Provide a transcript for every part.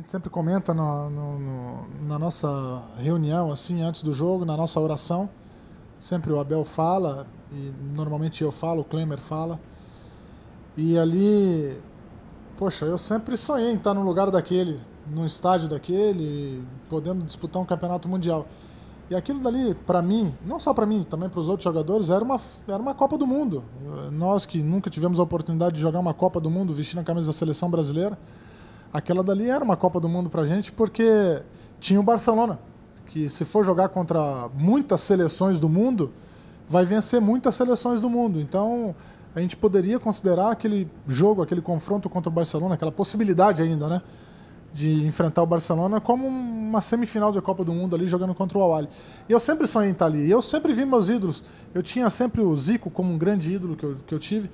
gente sempre comenta no, no, no, na nossa reunião, assim, antes do jogo, na nossa oração. Sempre o Abel fala, e normalmente eu falo, o Klemer fala. E ali, poxa, eu sempre sonhei em estar num lugar daquele, num estádio daquele, podendo disputar um campeonato mundial. E aquilo dali, para mim, não só para mim, também para os outros jogadores, era uma, era uma Copa do Mundo. Nós que nunca tivemos a oportunidade de jogar uma Copa do Mundo vestindo a camisa da seleção brasileira, aquela dali era uma Copa do Mundo pra gente porque tinha o Barcelona, que se for jogar contra muitas seleções do mundo, vai vencer muitas seleções do mundo. Então, a gente poderia considerar aquele jogo, aquele confronto contra o Barcelona, aquela possibilidade ainda, né? De enfrentar o Barcelona como uma semifinal da Copa do Mundo ali jogando contra o Awali. E eu sempre sonhei em estar ali, eu sempre vi meus ídolos. Eu tinha sempre o Zico como um grande ídolo que eu, que eu tive.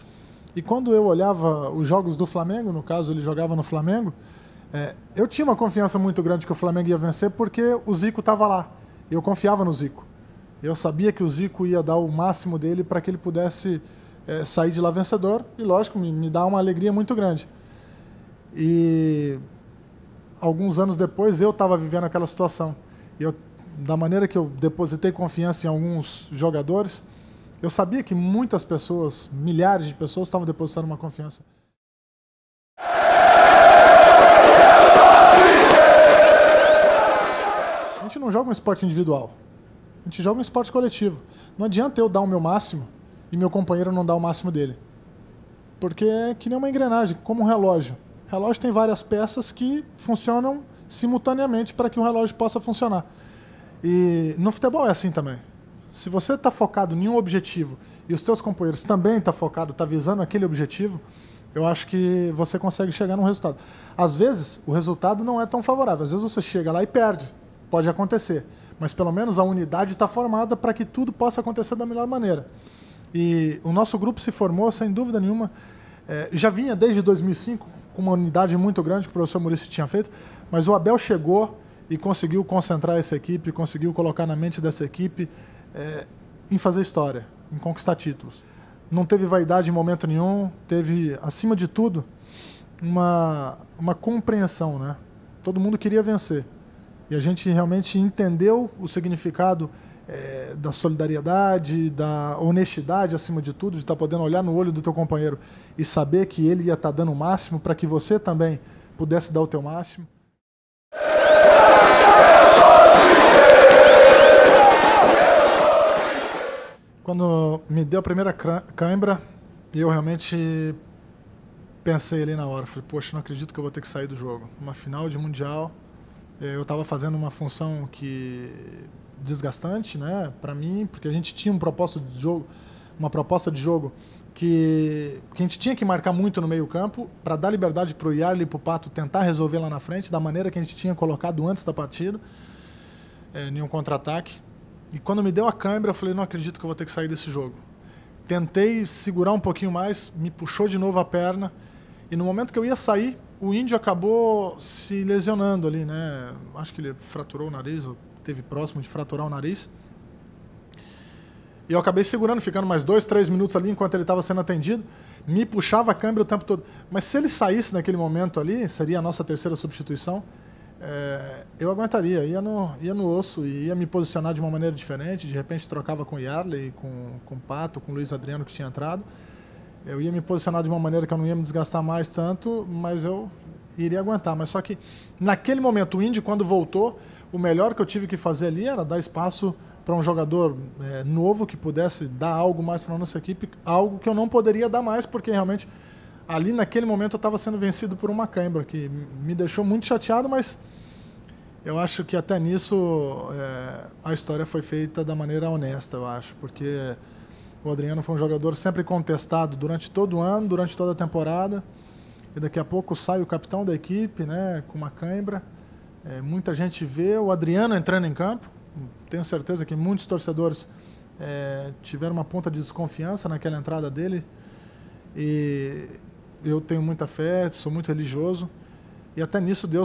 E quando eu olhava os jogos do Flamengo, no caso ele jogava no Flamengo, é, eu tinha uma confiança muito grande que o Flamengo ia vencer porque o Zico estava lá. Eu confiava no Zico. Eu sabia que o Zico ia dar o máximo dele para que ele pudesse é, sair de lá vencedor e, lógico, me, me dá uma alegria muito grande. E alguns anos depois eu estava vivendo aquela situação. E eu, da maneira que eu depositei confiança em alguns jogadores, eu sabia que muitas pessoas, milhares de pessoas, estavam depositando uma confiança. A gente não joga um esporte individual. A gente joga um esporte coletivo. Não adianta eu dar o meu máximo e meu companheiro não dar o máximo dele. Porque é que nem uma engrenagem, como um relógio. O relógio tem várias peças que funcionam simultaneamente para que um relógio possa funcionar. E no futebol é assim também. Se você está focado em um objetivo e os seus companheiros também estão tá focados, estão tá visando aquele objetivo, eu acho que você consegue chegar num resultado. Às vezes, o resultado não é tão favorável. Às vezes você chega lá e perde. Pode acontecer. Mas pelo menos a unidade está formada para que tudo possa acontecer da melhor maneira. E o nosso grupo se formou, sem dúvida nenhuma, é, já vinha desde 2005 com uma unidade muito grande que o professor Maurício tinha feito, mas o Abel chegou e conseguiu concentrar essa equipe, conseguiu colocar na mente dessa equipe é, em fazer história, em conquistar títulos. Não teve vaidade em momento nenhum, teve, acima de tudo, uma, uma compreensão. Né? Todo mundo queria vencer. E a gente realmente entendeu o significado é, da solidariedade, da honestidade, acima de tudo, de estar tá podendo olhar no olho do teu companheiro e saber que ele ia estar tá dando o máximo para que você também pudesse dar o teu máximo. me deu a primeira cãibra e eu realmente pensei ali na hora. Falei, poxa, não acredito que eu vou ter que sair do jogo. Uma final de Mundial, eh, eu estava fazendo uma função que desgastante, né, para mim, porque a gente tinha um propósito de jogo, uma proposta de jogo que, que a gente tinha que marcar muito no meio-campo para dar liberdade para o Yarley e para o Pato tentar resolver lá na frente da maneira que a gente tinha colocado antes da partida, é, em um contra-ataque. E quando me deu a câimbra, eu falei, não acredito que eu vou ter que sair desse jogo. Tentei segurar um pouquinho mais, me puxou de novo a perna. E no momento que eu ia sair, o índio acabou se lesionando ali, né? Acho que ele fraturou o nariz, ou teve próximo de fraturar o nariz. E eu acabei segurando, ficando mais dois, três minutos ali enquanto ele estava sendo atendido. Me puxava a câmera o tempo todo. Mas se ele saísse naquele momento ali, seria a nossa terceira substituição é, eu aguentaria, ia no, ia no osso e ia me posicionar de uma maneira diferente. De repente trocava com Yarley, com, com Pato, com Luiz Adriano que tinha entrado. Eu ia me posicionar de uma maneira que eu não ia me desgastar mais tanto, mas eu iria aguentar. Mas só que naquele momento, o Indy, quando voltou, o melhor que eu tive que fazer ali era dar espaço para um jogador é, novo que pudesse dar algo mais para nossa equipe, algo que eu não poderia dar mais, porque realmente ali naquele momento eu estava sendo vencido por uma cãibra, que me deixou muito chateado, mas eu acho que até nisso é, a história foi feita da maneira honesta, eu acho, porque o Adriano foi um jogador sempre contestado durante todo o ano, durante toda a temporada, e daqui a pouco sai o capitão da equipe, né, com uma cãibra. É, muita gente vê o Adriano entrando em campo, tenho certeza que muitos torcedores é, tiveram uma ponta de desconfiança naquela entrada dele, e eu tenho muita fé, sou muito religioso, e até nisso Deus